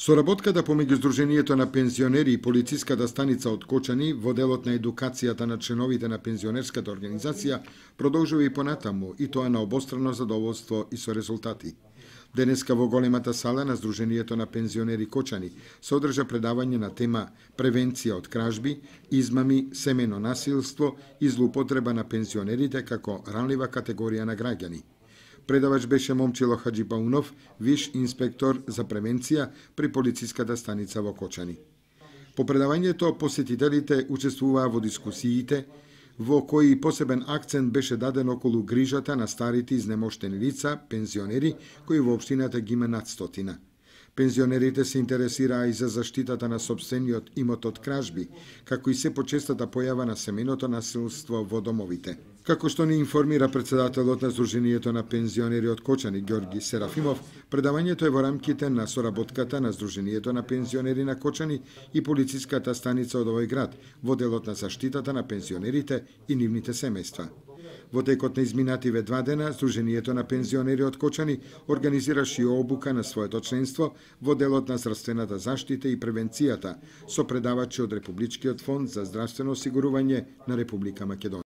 Соработката помеѓу Сдруженијето на пензионери и полициската станица од Кочани во делот на едукацијата на членовите на пензионерската организација продолжува и понатаму, и тоа на обострано задоволство и со резултати. Денеска во големата сала на Сдруженијето на пензионери Кочани се одржа предавање на тема превенција од кражби, измами, семено насилство и злоупотреба на пензионерите како ранлива категорија на граѓани. Предавач беше Момчило Хаджибаунов, виш инспектор за превенција при полициската станица во Кочани. По предавањето посетителите учествуваа во дискусиите, во кои посебен акцент беше даден околу грижата на старите изнемоштени лица, пензионери, кои во обштината ги има над стотина. Пензионерите се интересираа и за заштитата на собствениот имот од кражби, како и се почестата појава на семеното насилство во домовите. Како што ни информира председателот на Сдруженијето на пензионери од Кочани Ѓорги Серафимов, предавањето е во рамките на соработката на Сдруженијето на пензионери на Кочани и полициската станица од овој град во делот на заштитата на пензионерите и нивните семејства. Во текот на изминативе два дена, Сдруженијето на пензионери од Кочани организираше и обука на своето членство во делот на здравствената заштита и превенцијата со предавачи од Републичкиот фонд за здравствено осигурување на Република Македонија.